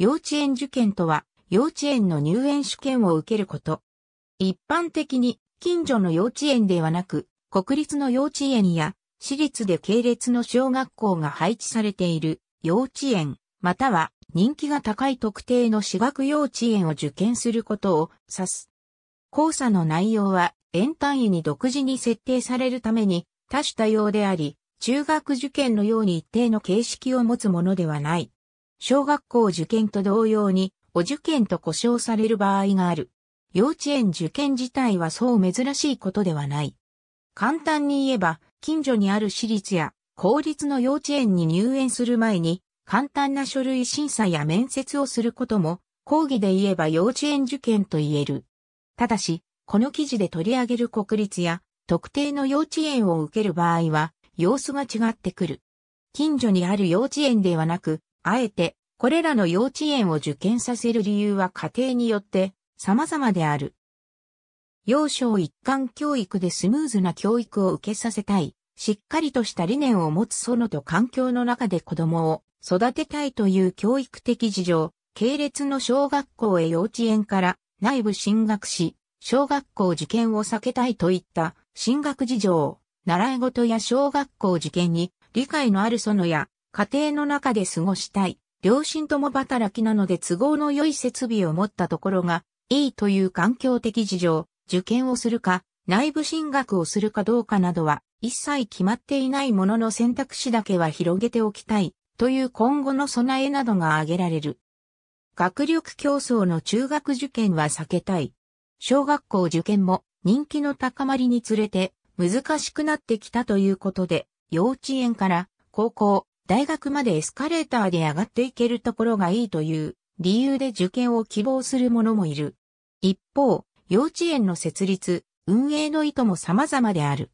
幼稚園受験とは、幼稚園の入園試験を受けること。一般的に、近所の幼稚園ではなく、国立の幼稚園や、私立で系列の小学校が配置されている幼稚園、または人気が高い特定の私学幼稚園を受験することを指す。講座の内容は、園単位に独自に設定されるために多種多様であり、中学受験のように一定の形式を持つものではない。小学校受験と同様に、お受験と呼称される場合がある。幼稚園受験自体はそう珍しいことではない。簡単に言えば、近所にある私立や公立の幼稚園に入園する前に、簡単な書類審査や面接をすることも、講義で言えば幼稚園受験と言える。ただし、この記事で取り上げる国立や特定の幼稚園を受ける場合は、様子が違ってくる。近所にある幼稚園ではなく、あえて、これらの幼稚園を受験させる理由は家庭によって様々である。幼少一貫教育でスムーズな教育を受けさせたい、しっかりとした理念を持つ園と環境の中で子供を育てたいという教育的事情、系列の小学校へ幼稚園から内部進学し、小学校受験を避けたいといった進学事情、習い事や小学校受験に理解のある園や家庭の中で過ごしたい。両親とも働きなので都合の良い設備を持ったところが、いいという環境的事情、受験をするか、内部進学をするかどうかなどは、一切決まっていないものの選択肢だけは広げておきたい、という今後の備えなどが挙げられる。学力競争の中学受験は避けたい。小学校受験も人気の高まりにつれて難しくなってきたということで、幼稚園から高校、大学までエスカレーターで上がっていけるところがいいという理由で受験を希望する者もいる。一方、幼稚園の設立、運営の意図も様々である。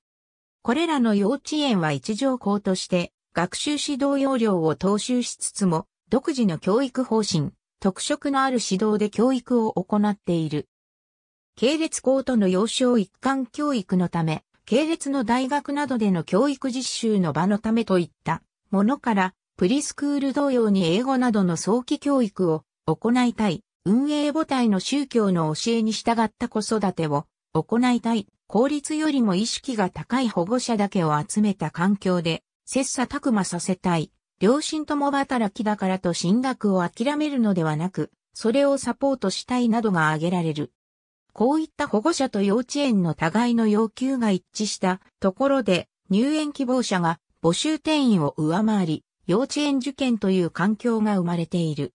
これらの幼稚園は一条校として学習指導要領を踏襲しつつも独自の教育方針、特色のある指導で教育を行っている。系列校との幼少一貫教育のため、系列の大学などでの教育実習の場のためといったものから、プリスクール同様に英語などの早期教育を行いたい、運営母体の宗教の教えに従った子育てを行いたい、効率よりも意識が高い保護者だけを集めた環境で、切磋琢磨させたい、両親とも働きだからと進学を諦めるのではなく、それをサポートしたいなどが挙げられる。こういった保護者と幼稚園の互いの要求が一致したところで、入園希望者が募集定員を上回り、幼稚園受験という環境が生まれている。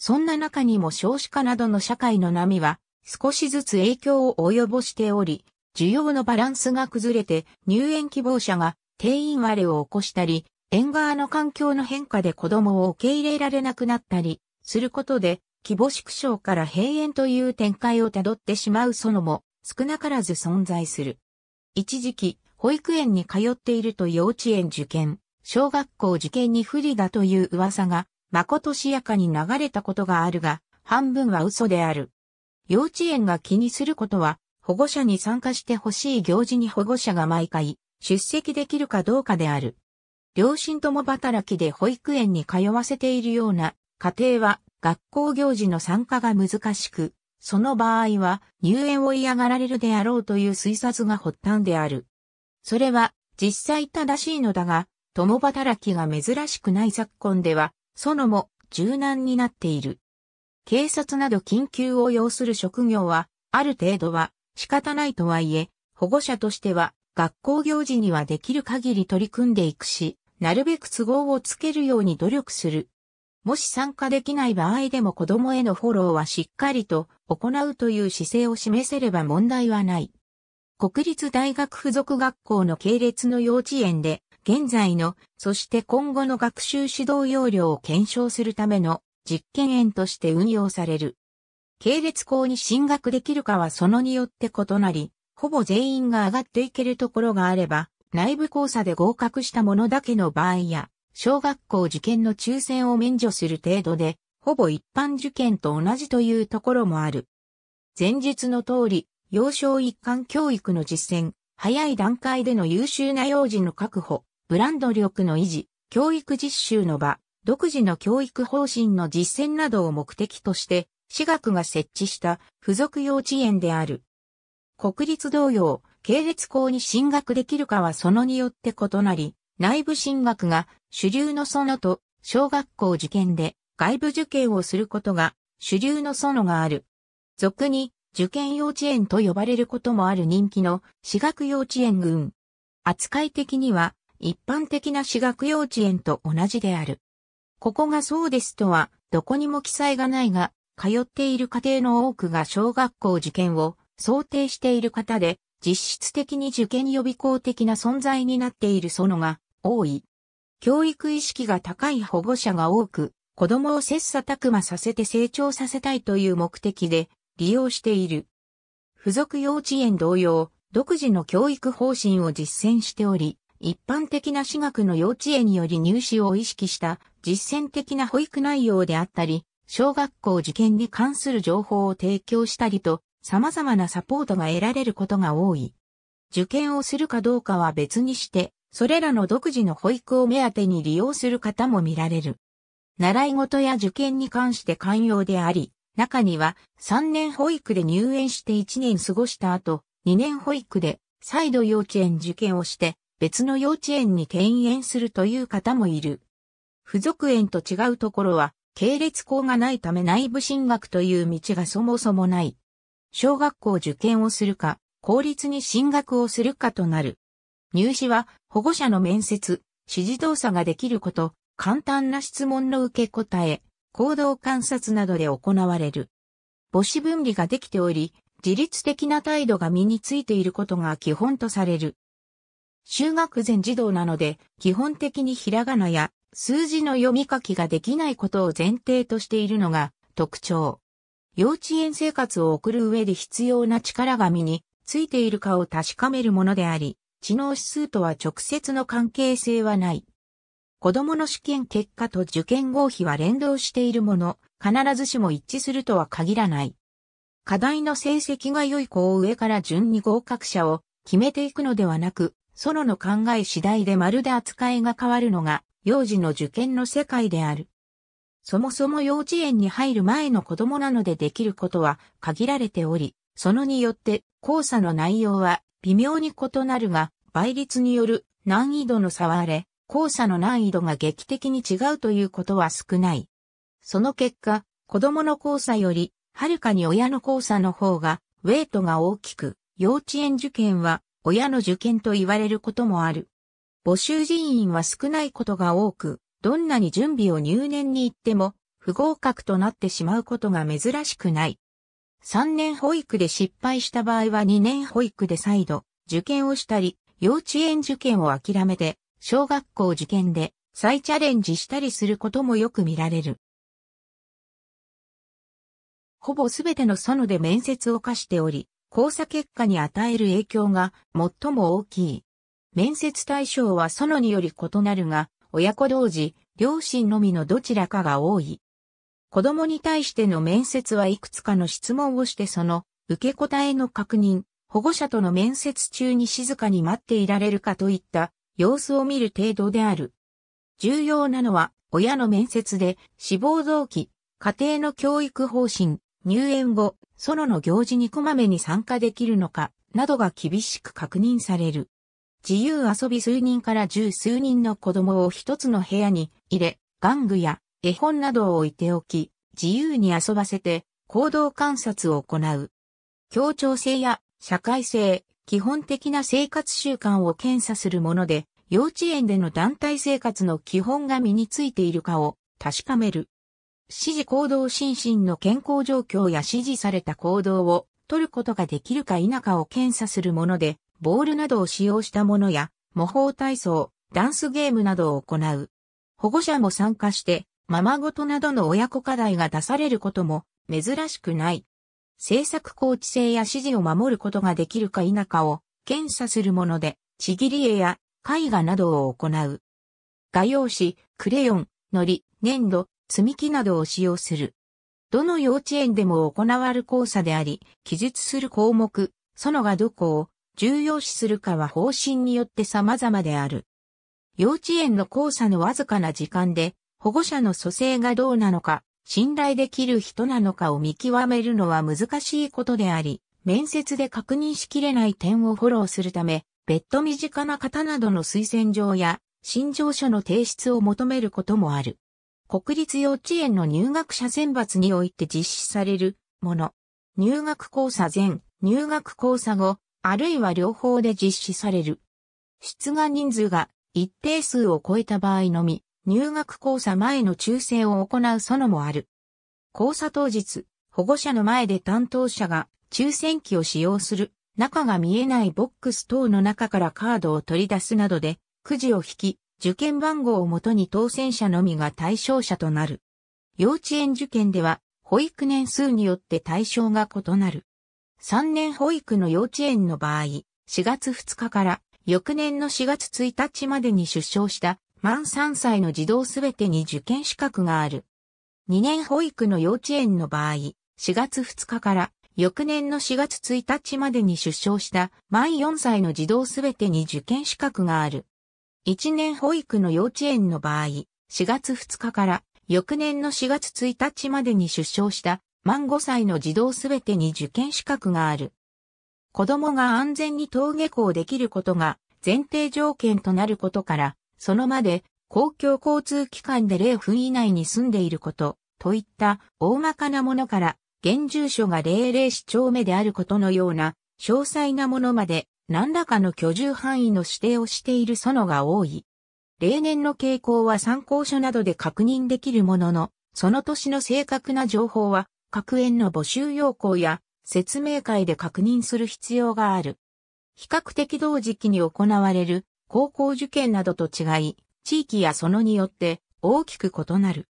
そんな中にも少子化などの社会の波は少しずつ影響を及ぼしており、需要のバランスが崩れて入園希望者が定員割れを起こしたり、縁側の環境の変化で子供を受け入れられなくなったりすることで、規模縮小から閉園という展開をたどってしまうそのも少なからず存在する。一時期、保育園に通っていると幼稚園受験、小学校受験に不利だという噂が、まことしやかに流れたことがあるが、半分は嘘である。幼稚園が気にすることは、保護者に参加してほしい行事に保護者が毎回出席できるかどうかである。両親とも働きで保育園に通わせているような家庭は学校行事の参加が難しく、その場合は入園を嫌がられるであろうという推察が発端である。それは実際正しいのだが、共働きが珍しくない昨今では、そのも柔軟になっている。警察など緊急を要する職業は、ある程度は仕方ないとはいえ、保護者としては学校行事にはできる限り取り組んでいくし、なるべく都合をつけるように努力する。もし参加できない場合でも子供へのフォローはしっかりと行うという姿勢を示せれば問題はない。国立大学附属学校の系列の幼稚園で、現在の、そして今後の学習指導要領を検証するための実験園として運用される。系列校に進学できるかはそのによって異なり、ほぼ全員が上がっていけるところがあれば、内部講座で合格したものだけの場合や、小学校受験の抽選を免除する程度で、ほぼ一般受験と同じというところもある。前述の通り、幼少一貫教育の実践、早い段階での優秀な幼児の確保、ブランド力の維持、教育実習の場、独自の教育方針の実践などを目的として、私学が設置した付属幼稚園である。国立同様、系列校に進学できるかはそのによって異なり、内部進学が主流の園と小学校受験で外部受験をすることが主流の園がある。俗に受験幼稚園と呼ばれることもある人気の私学幼稚園群。扱い的には一般的な私学幼稚園と同じである。ここがそうですとはどこにも記載がないが、通っている家庭の多くが小学校受験を想定している方で、実質的に受験予備校的な存在になっているそのが多い。教育意識が高い保護者が多く、子供を切磋琢磨させて成長させたいという目的で利用している。付属幼稚園同様、独自の教育方針を実践しており、一般的な私学の幼稚園により入試を意識した実践的な保育内容であったり、小学校受験に関する情報を提供したりと、様々なサポートが得られることが多い。受験をするかどうかは別にして、それらの独自の保育を目当てに利用する方も見られる。習い事や受験に関して寛容であり、中には3年保育で入園して1年過ごした後、2年保育で再度幼稚園受験をして別の幼稚園に転園するという方もいる。付属園と違うところは、系列校がないため内部進学という道がそもそもない。小学校受験をするか、公立に進学をするかとなる。入試は保護者の面接、指示動作ができること、簡単な質問の受け答え、行動観察などで行われる。母子分離ができており、自律的な態度が身についていることが基本とされる。修学前児童なので、基本的にひらがなや数字の読み書きができないことを前提としているのが特徴。幼稚園生活を送る上で必要な力が身についているかを確かめるものであり、知能指数とは直接の関係性はない。子供の試験結果と受験合否は連動しているもの、必ずしも一致するとは限らない。課題の成績が良い子を上から順に合格者を決めていくのではなく、ソロの考え次第でまるで扱いが変わるのが、幼児の受験の世界である。そもそも幼稚園に入る前の子供なのでできることは限られており、そのによって講座の内容は微妙に異なるが、倍率による難易度の差はあれ、校舎の難易度が劇的に違うということは少ない。その結果、子供の校舎より、はるかに親の校舎の方が、ウェイトが大きく、幼稚園受験は、親の受験と言われることもある。募集人員は少ないことが多く、どんなに準備を入念に言っても、不合格となってしまうことが珍しくない。3年保育で失敗した場合は2年保育で再度、受験をしたり、幼稚園受験を諦めて、小学校受験で再チャレンジしたりすることもよく見られる。ほぼすべての園で面接を課しており、交差結果に与える影響が最も大きい。面接対象は園により異なるが、親子同時、両親のみのどちらかが多い。子供に対しての面接はいくつかの質問をしてその受け答えの確認、保護者との面接中に静かに待っていられるかといった様子を見る程度である。重要なのは、親の面接で、志望動機、家庭の教育方針、入園後、ソロの行事にこまめに参加できるのか、などが厳しく確認される。自由遊び数人から十数人の子供を一つの部屋に入れ、玩具や絵本などを置いておき、自由に遊ばせて行動観察を行う。協調性や社会性、基本的な生活習慣を検査するもので、幼稚園での団体生活の基本が身についているかを確かめる。指示行動心身の健康状況や指示された行動を取ることができるか否かを検査するもので、ボールなどを使用したものや、模倣体操、ダンスゲームなどを行う。保護者も参加して、ままごとなどの親子課題が出されることも珍しくない。政策構築性や指示を守ることができるか否かを検査するもので、ちぎり絵や絵画などを行う。画用紙、クレヨン、糊、粘土、積み木などを使用する。どの幼稚園でも行われる交差であり、記述する項目、そのがどこを重要視するかは方針によって様々である。幼稚園の交差のわずかな時間で、保護者の蘇生がどうなのか、信頼できる人なのかを見極めるのは難しいことであり、面接で確認しきれない点をフォローするため、別途身近な方などの推薦状や、新情書の提出を求めることもある。国立幼稚園の入学者選抜において実施されるもの。入学講座前、入学講座後、あるいは両方で実施される。出願人数が一定数を超えた場合のみ、入学講座前の抽選を行うそのもある。講座当日、保護者の前で担当者が抽選機を使用する、中が見えないボックス等の中からカードを取り出すなどで、くじを引き、受験番号をもとに当選者のみが対象者となる。幼稚園受験では、保育年数によって対象が異なる。3年保育の幼稚園の場合、4月2日から翌年の4月1日までに出生した満3歳の児童すべてに受験資格がある。2年保育の幼稚園の場合、4月2日から翌年の4月1日までに出生した満4歳の児童すべてに受験資格がある。1年保育の幼稚園の場合、4月2日から翌年の4月1日までに出生した満5歳の児童すべてに受験資格がある。子供が安全に登下校できることが前提条件となることから、そのまで公共交通機関で0分以内に住んでいること、といった大まかなものから、現住所が00市町目であることのような、詳細なものまで、何らかの居住範囲の指定をしている園が多い。例年の傾向は参考書などで確認できるものの、その年の正確な情報は、各園の募集要項や説明会で確認する必要がある。比較的同時期に行われる高校受験などと違い、地域やそのによって大きく異なる。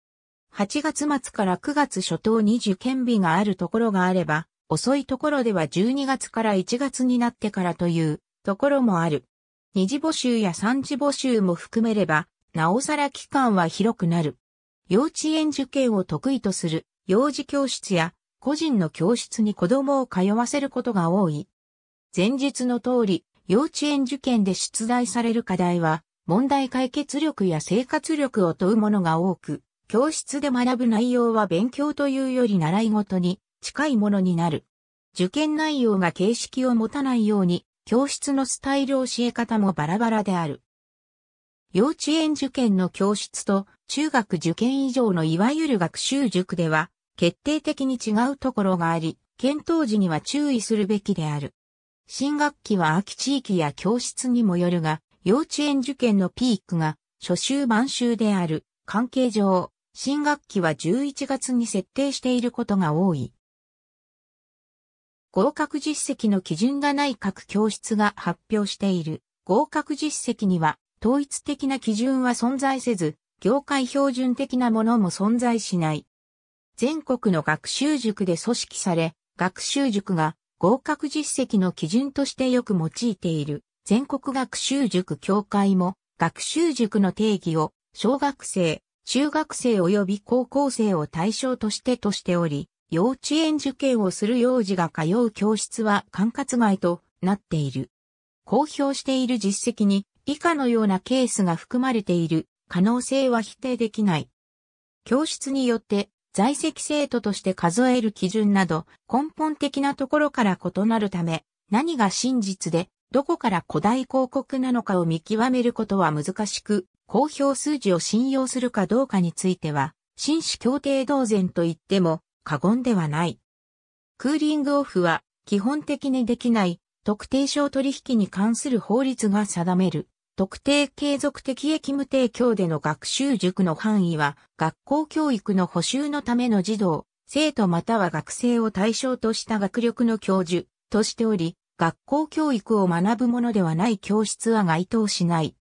8月末から9月初頭に受験日があるところがあれば、遅いところでは12月から1月になってからというところもある。二次募集や三次募集も含めれば、なおさら期間は広くなる。幼稚園受験を得意とする幼児教室や個人の教室に子供を通わせることが多い。前述の通り、幼稚園受験で出題される課題は、問題解決力や生活力を問うものが多く、教室で学ぶ内容は勉強というより習い事に近いものになる。受験内容が形式を持たないように、教室のスタイル教え方もバラバラである。幼稚園受験の教室と中学受験以上のいわゆる学習塾では決定的に違うところがあり、検討時には注意するべきである。新学期は秋地域や教室にもよるが、幼稚園受験のピークが初週晩秋である関係上、新学期は11月に設定していることが多い。合格実績の基準がない各教室が発表している合格実績には統一的な基準は存在せず、業界標準的なものも存在しない。全国の学習塾で組織され、学習塾が合格実績の基準としてよく用いている全国学習塾協会も学習塾の定義を小学生、中学生及び高校生を対象としてとしており、幼稚園受験をする幼児が通う教室は管轄外となっている。公表している実績に以下のようなケースが含まれている可能性は否定できない。教室によって在籍生徒として数える基準など根本的なところから異なるため、何が真実で、どこから古代広告なのかを見極めることは難しく、公表数字を信用するかどうかについては、紳士協定同然と言っても過言ではない。クーリングオフは基本的にできない特定商取引に関する法律が定める特定継続的役務提供での学習塾の範囲は、学校教育の補修のための児童、生徒または学生を対象とした学力の教授としており、学校教育を学ぶものではない教室は該当しない。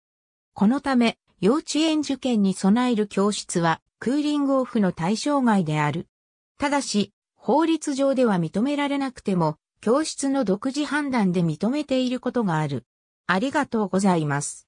このため、幼稚園受験に備える教室は、クーリングオフの対象外である。ただし、法律上では認められなくても、教室の独自判断で認めていることがある。ありがとうございます。